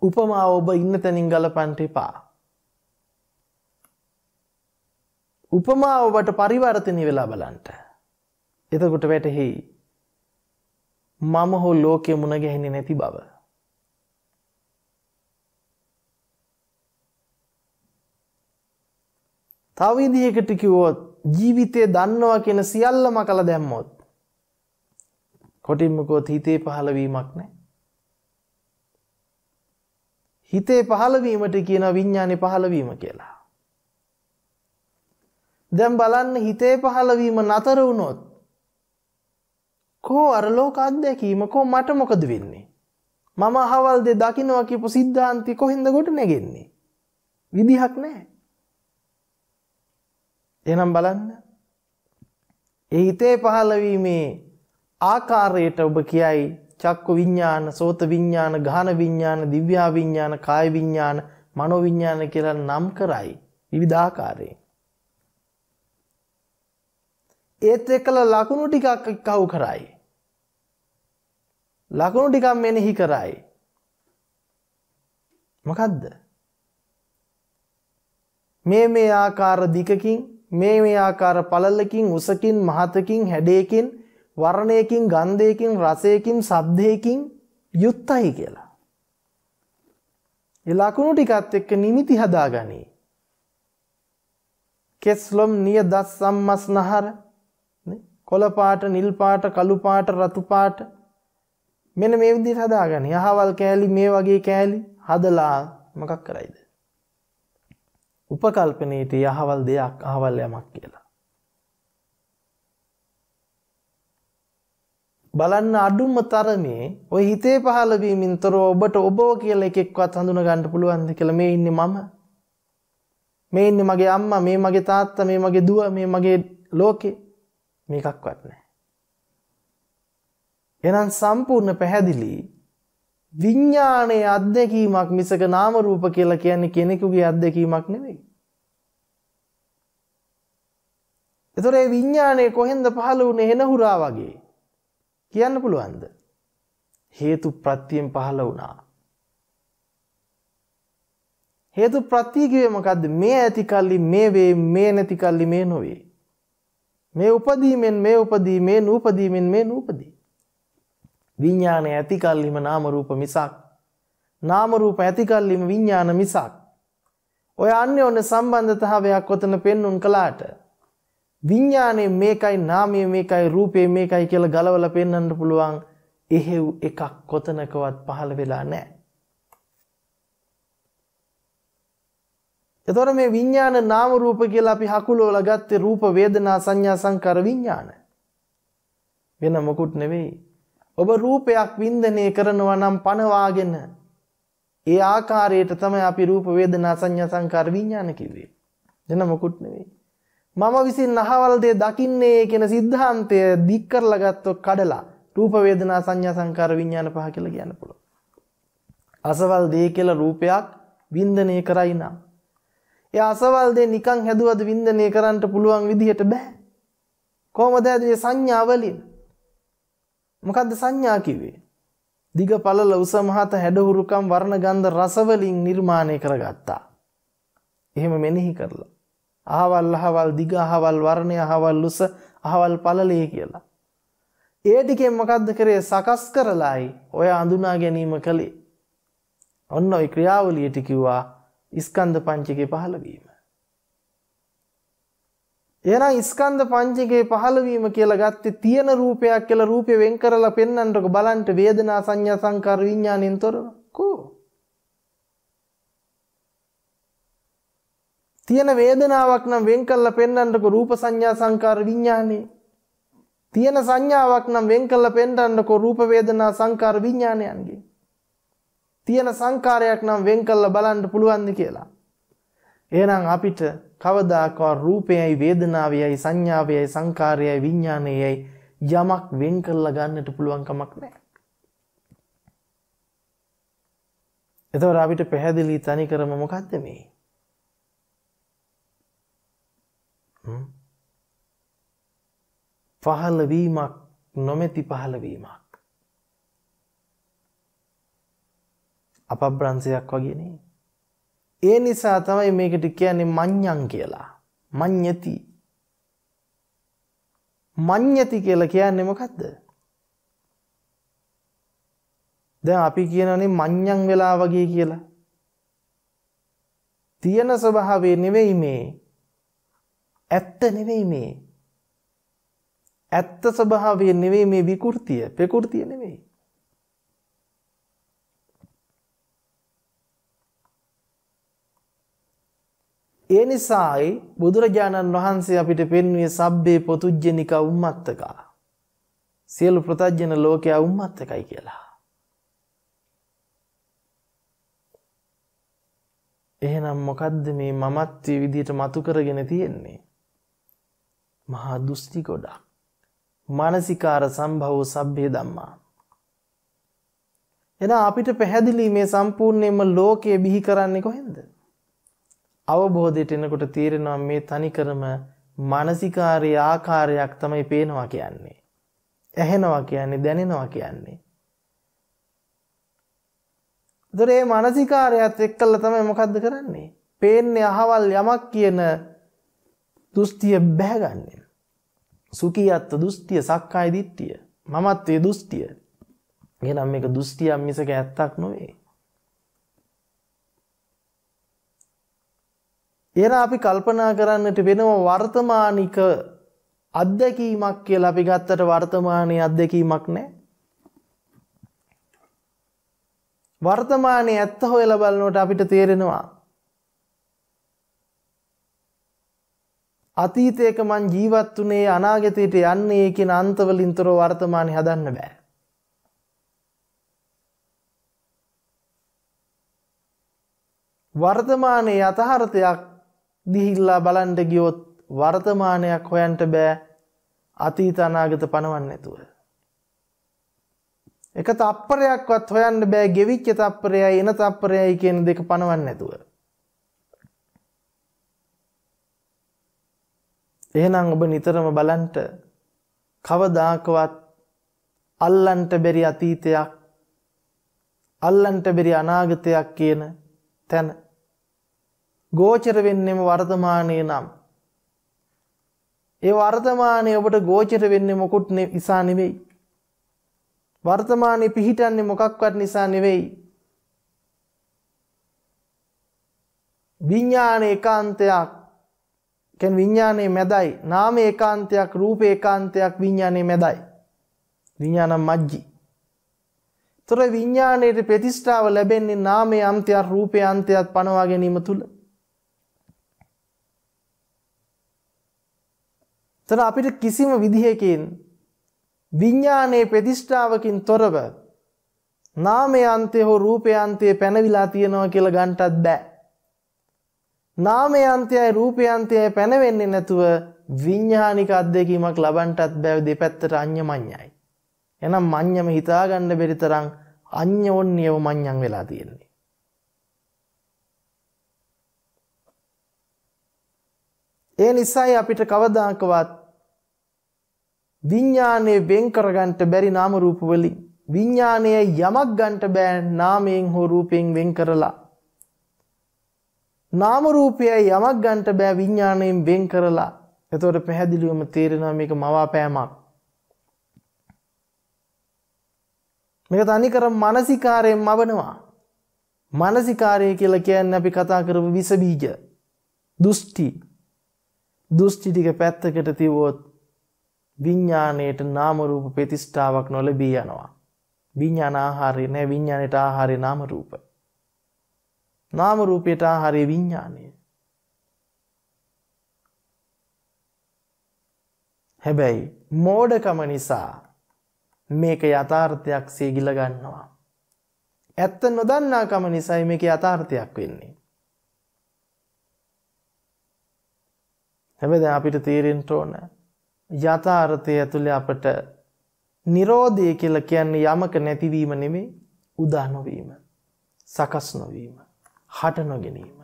Speaker 1: උපමා ඔබ ඉන්න තැනින් ගලපන්ට එපා. උපමා ඔබට පරිවර්තනය වෙලා බලන්ට. එතකොට වැටහෙයි. මම හෝ ලෝකය මුණගැහෙන නැති බව. තවවිදිහකට කිවෝත් ජීවිතය දන්නවා කියෙන සියල්ලම කළ දැම්මොත්. කොටින්මකෝත් හිතේ පහලවීමක් නෑ. හිතේ පහළවීමට කියන විඤ්ඥානය පහළවීම කියලා. දැම් බලන්න හිතේ පහළවීම නතර වුණොත් කෝ අරලෝක අත්දැකීම කෝ මට මොකද වෙන්නේ. මම හවල් දෙ දකිනවා කිපු සිද්ධාන්ති කොහෙන්ද ගොට නැගෙන්නේ. විදිහක් නෑ. එනම් බලන්න. එහිතේ පහළවීමේ ආකාරයට ඔබ කියයි චක්කු විඤ්ඤාණ, සෝත විඤ්ඤාණ, ගාහන විඤ්ඤාණ, දිව්‍යා විඤ්ඤාණ, කාය විඤ්ඤාණ, මනෝ විඤ්ඤාණ කියලා නම් කරයි විවිධාකාරයෙන්. ඒත් එක්කලා ලකුණු ටිකක් එක්කව කරයි. ලකුණු ටිකක් මෙනෙහි කරයි. මොකද්ද? මේ මේ ආකාර දිකකින් මේ මේ ආකාර පළලකින් උසකින් මහතකින් හැඩයකින් වර්ණයකින් ගන්ධයකින් රසයකින් සබ්දයකින් යුත්තයි කියලා. එලකුණු ටිකත් එක්ක නිමිති හදා ගනී. කෙස්ලොම් නිය දස් සම්මස් නහර කොළපාට නිල්පාට කළුපාට රතුපාට මෙන මේ විදි හදාගන යහවල් කෑලි මේ වගේ කෑලි හදලා මකක් කරයිද. උපකල්පනයට යහවල් දෙයක් අහවල් යමක් කියලා. බලන්න අඩුම තරමේ ඔය හිතේ පහළවීමින් තොරව ඔබට ඔබව කියලා එකෙක්වත් හඳුන ගන්න පුළුවන්ද කියලා මේ ඉන්නේ මම. මේ ඉන්නේ මගේ අම්මා, මේ මගේ තාත්තා, මේ මගේ දුව, මේ මගේ ලෝකේ මේකක්වත් නැහැ. එහෙනම් සම්පූර්ණ පැහැදිලි විඥානයේ අත්දැකීමක් මිසක නාම රූප කියලා කියන්නේ කෙනෙකුගේ අත්දැකීමක් නෙවෙයි. ඒතොර ඒ විඥානය කොහෙන්ද පහළ වුනේ එන හුරා වගේ. කියන්න පුළුවන්ද. හේතු ප්‍රත්තියෙන් පහළ වුණා. හේතු ප්‍රත්තිීගවමකක්ද මේ ඇතිකල්ලි මේ වේ මේ නැතිකල්ලි මේ නොවේ. මේ උපදීමෙන් මේ උපදී මේ නූපදීමෙන් මේ නූපදී. විඤ්ඥානය ඇතිකල්ලිම නාමරූප මිසක්. නාමරූප ඇතිකල්ලිම විඤ්ඥාන මිසක්. ඔය අන්‍ය ඔන්න සම්බන්ධතාවයක් ඔතන පෙන්නුන් කලාට විඥානයේ මේකයි නාමයේ මේකයි රූපයේ මේකයි කියලා ගලවලා පෙන්වන්න පුළුවන් එහෙව් එකක් කොතනකවත් පහළ වෙලා නැහැ. එතකොට මේ විඥාන නාම රූප කියලා අපි හකුලවලා ගත්තේ රූප වේදනා සංඥා සංකාර විඥාන. වෙන මොකුත් නෙවෙයි. ඔබ රූපයක් වින්දනය කරනවා නම් පනවාගෙන ඒ ආකාරයට තමයි අපි රූප වේදනා සංඥා සංකාර විඥාන කිව්වේ. වෙන මොකුත් නෙවෙයි. මම විසින් අහවල් දේ දකින්නේ කියන සිද්ධාන්තය දික් කරලා ගත්තොත් කඩලා රූප වේදනා සංඥා සංකාර විඥාන පහ කියලා කියන්න පුළුවන්. අසවල් දේ කියලා රූපයක් වින්දනය කරයි නම් ඒ අසවල් දේ නිකන් හැදුවද වින්දනය කරන්න පුළුවන් විදිහට බෑ. කොහොමද ඇදේ සංඥා වලින්? මොකද්ද සංඥා කිව්වේ? දිග පළල උස මහත හැඩහුරුකම් වර්ණ ගන්ධ රස වලින් නිර්මාණය කරගත්තා. එහෙම මෙනෙහි කරලා අහවල් අහවල් දිග අහවල් වර්ණය අහවල් ලුස අහවල් පලලේ කියලා. ඒ ටිකෙන් මොකද්ද කරේ සකස් කරලායි ඔය අඳුනා ගැනීම කළේ. ඔන්න ඔයි ක්‍රියාවලියට කිව්වා ඉස්කන්ධ පංචකේ පහළවීම. එහෙනම් ස්කන්ධ පංචකේ පහළවීම කියලා ගත්තේ තියෙන රූපයක් කියලා රූපේ වෙන් කරලා පෙන්වන්නකො බලන්න වේදනා සංඥා සංකාර විඥාණයෙන් තොරව කෝ තියෙන වේදනාවක් නම් වෙන් කරලා පෙන්වන්නකො රූප සංඥා සංකාර විඥානේ. තියෙන සංඥාවක් නම් වෙන් කරලා පෙන්වන්නකො රූප වේදනා සංකාර විඥානයන්ගේ. තියෙන සංකාරයක් නම් වෙන් කරලා බලන්න පුළුවන්ද කියලා. එහෙනම් අපිට කවදාකවත් රූපයයි වේදනාවයයි සංඥාවයයි සංකාරයයි විඥානයයි යමක් වෙන් කරලා ගන්නට පුළුවන් කමක් නැහැ. එතකොට අපිට පැහැදිලි තනිකරම මොකද්ද මේ? පහළවීමක් නොමැති පහළවීමක් අප බ්‍රන්සයක් වගෙනේ ඒ නිසා තමයි මේකට කියන්නේ මං්ඥන් කියලා මං්ඥති මං්ඥති කියල කියන්නෙමකක්ද දැ අපි කියනනේ මං්ඥං වෙලා වගේ කියලා තියෙන ස්වභාවේ නෙවෙයි මේ ඇත්ත නෙවෙයි මේ. ඇත්ත ස්වභාවය නෙවෙයි මේ විකෘතිය, ප්‍රකෘතිය නෙවෙයි. ඒ නිසායි බුදුරජාණන් වහන්සේ අපිට පෙන්වුවේ සබ්බේ පොතුජ්ජනික උම්මත්තකා. සියලු ප්‍රතජ්ජන ලෝකයා උම්මත්තකයි කියලා. එහෙනම් මොකද්ද මේ මමත්වයේ විදිහට මතු කරගෙන තියෙන්නේ? මහා දුස්ති ගොඩක්. මනසිකාර සම්භව සබ්බේ දම්මා. එන අපිට පැහැදිලි මේ සම්පූර්ණයම ලෝකය බිහි කරන්නේ කොහෙන්ද. අවබෝධයට එනකොට තේරෙනවා මේ තනිකරම මනසිකාරය ආකාරයක් තමයි පේනවා කියන්නේ. ඇහෙනවා කියන්නේ දැනෙනවා කියන්නේ. දොරේ මනසිකාරයත් එක්කල්ල තමයි මොකක්ද කරන්නේ. පේන්නේ අහවල් යමක් කියන දෘෂ්ටිය බැහැගන්නේ. සුකීයත්ත දෘෂ්ටිය සක්කාය දිට්ටිය මමත්වය දෘෂ්ටිය එනම් එක දෘෂ්ටියම් මිසක ඇත්තක් නොවේ. එන අපි කල්පනා කරන්නට වෙනම වර්තමානික අත්දැකීමක් කියල අපි ගත්තට වර්තමානය අත්දැකීමක් නෑ. වර්තමානය ඇත්ත හොයල බලනොට අපිට තේරෙනවා අතීතයක මං ජීවත් වනේ අනාගතයට යන්නේ කියෙන අන්තවලින් තොර වර්තමානය හදන්න බෑ. වර්තමානයේ අතහරතයක් දිහිල්ලා බලන්ට ගියොත් වර්තමානයක් හොයන්ට බෑ අතීත අනාගත පණවන්න ඇතුව. එක තප්පරයක්වත් හොයන්න බෑ ගෙවිච්ච තප්පරයයි එන තප්පරයයි කියන දෙක පණවන්න ඇතුව. එහෙනම් ඔබ නිතරම බලන්ට කවදාකවත් අල්ලන්ට බැරි අතීතයක් අල්ලන්ට බැරි අනාගතයක් කියන තැන ගෝචර වෙන්නෙම වර්තමානයේ නම් ඒ වර්තමානයේ ඔබට ගෝචර වෙන්නේ මොකුත් නිසා නෙවෙයි වර්තමානයේ පිහිටන්නේ මොකක්වත් නිසා නෙවෙයි විඥාන ඒකාන්තයක් කියන්නේ විඥානයේ මැදයි නාම ඒකාන්තයක් රූප ඒකාන්තයක් විඥානයේ මැදයි විඥානම් මජ්ජි තොර විඥානයේ ප්‍රතිෂ්ඨාව ලැබෙන්නේ නාමයේ අන්තයක් රූපයේ අන්තයක් පනවා ගැනීම තුල තොර අපිට කිසිම විදිහකින් විඥානයේ ප්‍රතිෂ්ඨාවකින් තොරව නාමයේ අන්තය හෝ රූපයේ අන්තය පැනවිලා තියෙනවා කියලා ගන්නටත් බෑ නාමය අන්තයයි රූපය අන්තයයි පැනවෙන්නේ නැතුව විඤ්ඥානික අත්දැකීමක් ලබන්ටත් බැව දෙපැත්තට අන්‍යමං්ඥයි. එනම් මං්ඥම හිතාගන්න බෙරිතරං අන්‍ය ඔන්නයව මං්ඥං වෙලා තියෙන්නේ. ඒ නිසායි අපිට කවදාකවත් විඤ්ඥානය වෙන්කරගන්ට බැරි නාම රූපවලින් විඤ්ඥානය යමක් ගන්ට බෑ නාමයෙන් හෝ රූපයෙන් වෙන් කරලා නාමරූපයයි යමක් ගන්ට බෑ විඤ්ඥාණයෙන් වෙන් කරලා එතවට පැහැදිලිවම තේරෙනවා මේක මවා පෑමක්. මේක තනි කර මනසිකාරයෙන් මවනවා. මනසිකාරය කියලා කියන්න අපි කතා කරපු විසබීජ දෘෂ්ටි දෘෂ්ටිටික පැත්තකට තිවෝත් විඤ්ඥානයට නාමරූප ප්‍රතිෂ්ඨාවක් නොලබී යනවා. විඤ්ඥාන ආහාරය නෑ විඤ්ඥානයට ආහාරය නාමරූපය. නාම රූපයට ආහාරය විඤ්ඥානය. හැබැයි මෝඩකම නිසා මේක යථාර්ථයක් සේ ගිල ගන්නවා. ඇත්ත නොදන්නාකම නිසයි මේක යථාර්ථයක් වෙන්නේ. හැබැද අපිට තේරෙන්ට ඕන යථාර්ථය ඇතුළේ අපට නිරෝධය කියල කියන්නේ යමක නැතිවීම නෙමේ උදානොවීම සකස් නොවීම. හට නොගැනීම.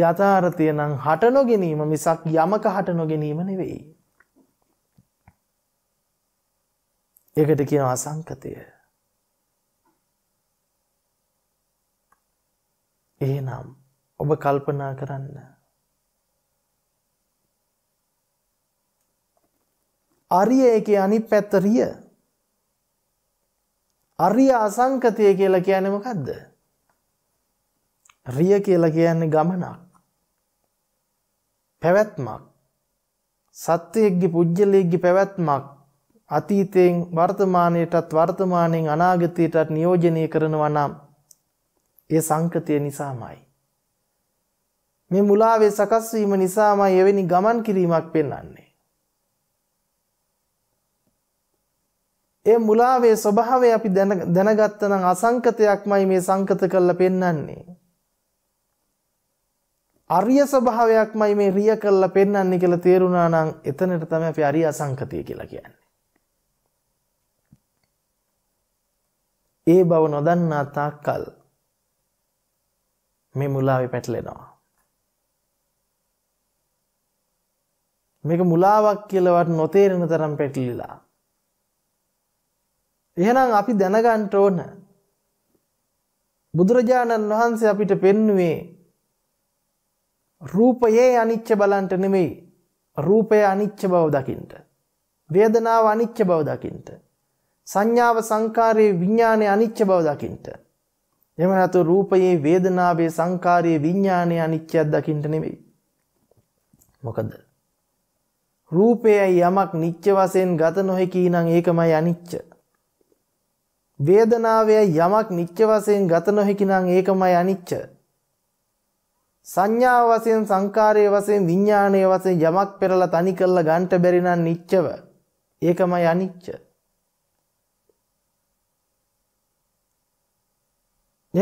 Speaker 1: යථාර්ථය නම් හට නොගැනීම මිසක් යමක හට නොගැනීම නෙවෙයි. ඒකට කියන අසංකතය. එහෙනම් ඔබ කල්පනා කරන්න. අරිය එකේ අනිත් පැත්ත රිය. අරිය අසංකතය කියලා කියන්නේ මොකද්ද? රිය කියලා කියන්නේ ගමනක්. පැවැත්මක්. සත්‍යයෙක්ගේ පුද්ගලයෙක්ගේ පැවැත්මක් අතීතයෙන් වර්තමානයටත් වර්තමානයෙන් අනාගතයටත් නියෝජනය කරනවා නම් ඒ සංකතය නිසාමයි. මේ මුලාවේ සකස්වීම නිසාමයි එවැනි ගමන් කිරීමක් පෙන්වන්නේ. ඒ මුලාවේ ස්වභාවය අපි දැනගත්තනම් අසංකතයක්මයි මේ සංකත කරලා පෙන්වන්නේ. අරිය ස්වභාවයක්මයි මේ රිය කළා පෙන්වන්නේ කියලා තේරුණා නම් එතනට තමයි අපි අරිය අසංකතිය කියලා කියන්නේ. ඒ බව නොදන්නා තාක්කල් මේ මුලාවේ පැටලෙනවා. මේක මුලාවක් කියලාවත් නොතේරෙන තරම් පැටලිලා. එහෙනම් අපි දැනගන්න ඕන බුදුරජාණන් වහන්සේ අපිට පෙන්වුවේ රූපයේ අනිච්ච බලන්ට නෙමෙයි රූපය අනිච්ච බව දකින්ට. වේදනාව අනිච්ච බව දකින්ට. සංඥාව සංකාරයේ විඤ්ඥානය අනිච්ච බව දකින්ට. එමනතු රූපයේ වේදනාවේ සංකාරයේ විඤ්ඥානය අනිච්චයක් දකින්ට නෙවෙයි. මොකද. රූපයයි යමක් නිච්ච වසයෙන් ගත නොහැකී නං ඒකමයි අනිච්ච. වේදනාවය යමක් නිච්ච වසයෙන් ගත නොහැකි නං ඒකමයි අනිච්ච. සංඥාව වශයෙන් සංකාරයේ වශයෙන් විඥානයේ වශයෙන් යමක් පෙරලා තනි කරලා ගන්න බැරි නම් නිච්චව ඒකමයි අනිච්ච.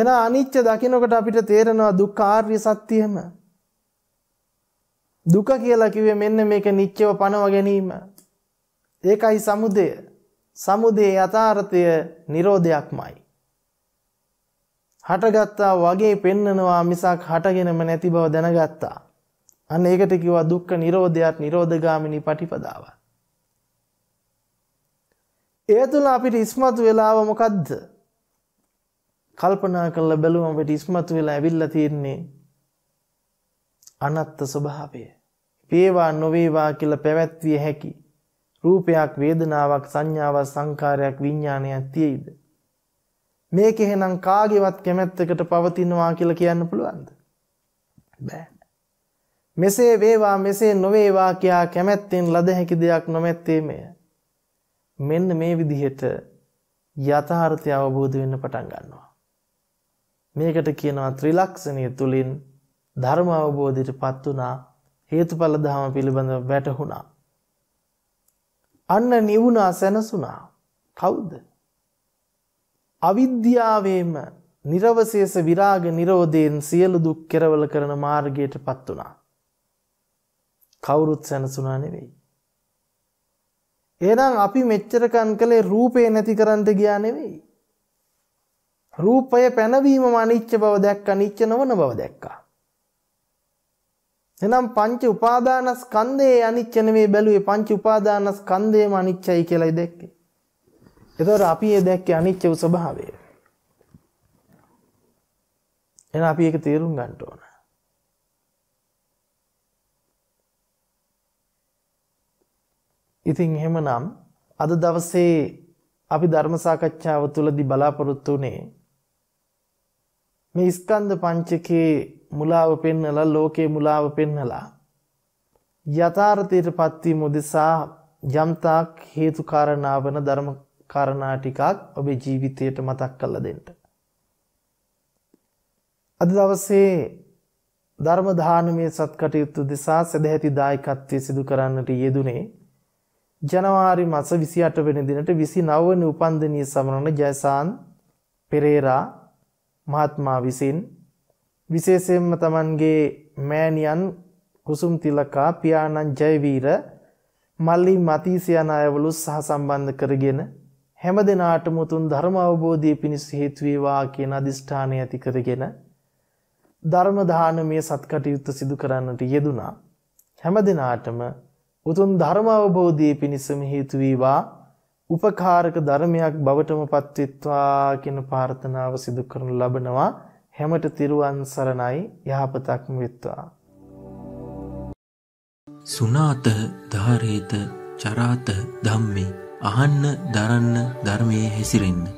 Speaker 1: එන අනිච්ච දකින්නකොට අපිට තේරෙනවා දුක්ඛ ආර්ය සත්‍යයම. දුක කියලා කිව්වේ මෙන්න මේක නිච්චව පණව ගැනීම. ඒකයි සමුදය. සමුදේ යථාර්ථය Nirodhayakmai. හටගත්තා වගේ පෙන්නනවා මිසක් හටගෙනම නැති බව දැනගත්තා. අන්න ඒකට කිව්වා දුක්ඛ නිරෝධයත් නිරෝධගාමිනී පටිපදාව. ඒ තුල අපිට ඉස්මතු වෙලාව මොකද්ද? කල්පනා කරලා බැලුවම අපිට ඉස්මතු වෙලා ඇවිල්ලා තියෙන්නේ අනත්ත් ස්වභාවය. වේවා නොවේවා කියලා පැවැත්විය හැකි රූපයක් වේදනාවක් සංඥාවක් සංකාරයක් විඥානයක් තියෙයිද? මේක එහෙනම් කාගේවත් කැමැත්තකට පවතිනවා කියලා කියන්න පුළුවන්ද? බෑ. මෙසේ වේවා මෙසේ නොවේවා කියා කැමැත්තෙන් ලද හැකි දෙයක් නොමැත්තේ මෙය. මෙන්න මේ විදිහට යථාර්ථය අවබෝධ වෙන්න පටන් ගන්නවා. මේකට කියනවා ත්‍රිලක්ෂණය තුලින් ධර්ම අවබෝධයට පත් වුණා හේතුඵල ධම පිළිබඳව වැටහුණා. අන්න නිවුණා සැනසුණා. කවුද? අවිද්‍යාවේම නිර්වශේෂ විරාග නිරෝධයෙන් සියලු දුක් කෙරවල කරන මාර්ගයටපත් වුණා. කවුරුත් සැනසුණා නෙවෙයි. එහෙනම් අපි මෙච්චරකන් කළේ රූපේ නැති කරන්න ගියා නෙවෙයි. රූපය පැනවීමම අනිච්ච බව දැක්ක අනිච්ච නොවන බව දැක්කා. එනම් පංච උපාදානස්කන්ධයේ අනිච්ච නෙමේ බැලුවේ පංච උපාදානස්කන්ධයම අනිච්චයි කියලායි දැක්කේ. එතකොට අපි ඒ දැක්කේ අනිත්‍ය වූ ස්වභාවය. එහෙනම් අපි ඒක තේරුම් ගන්න ඕන. ඉතින් එහෙමනම් අද දවසේ අපි ධර්ම සාකච්ඡාව තුළදී බලාපොරොත්තු වුණේ මේ ස්කන්ධ පංචකේ මුලාව පෙන්නලා ලෝකේ මුලාව පෙන්නලා යථාර්ථයට පත්වීම උදෙසා යම්තාක් හේතු කාරණා වන ධර්ම කාරණා ටිකක් ඔබේ ජීවිතයට මතක් කරලා දෙන්න. අද දවසේ ධර්ම දානමය සත්කටයුතු දිසා සදැහැති දායකත්වයේ සිදු කරන්නට යෙදුනේ ජනවාරි මස විසි අට වෙන දිනට විසි නවවන උපන්දනය සමරණ ජයසාන් පෙරේරා මහත්මා විසින් විශේෂයෙන්ම තමන්ගේ මෑණියන් කුසුම් තිලකා පියාණන් ජයවීර මල්ලි මතීසියන අයවලු සහ සම්බන්ධ කරගෙන හැම දිනාටම උතුම් ධර්ම අවබෝධය පිණිස හේතු වේවා කියන අදිෂ්ඨානය ඇති කරගෙන ධර්ම දානමය සත්කටයුත්ත සිදු කරන්නට යෙදුනා. හැම දිනාටම උතුම් ධර්ම අවබෝධය පිණිසම හේතු වේවා උපකාරක ධර්මයක් බවටම පත්වෙත්වා කියන ප්‍රාර්ථනාව සිදු කරනු ලබනවා හැමට තිරුවන් සරණයි යහපතක්ම වෙත්වා සුනාත ධාරේත චරාත ධම්මේ අහන්න දරන්න ධර්මයේ හැසිරෙන්න්න.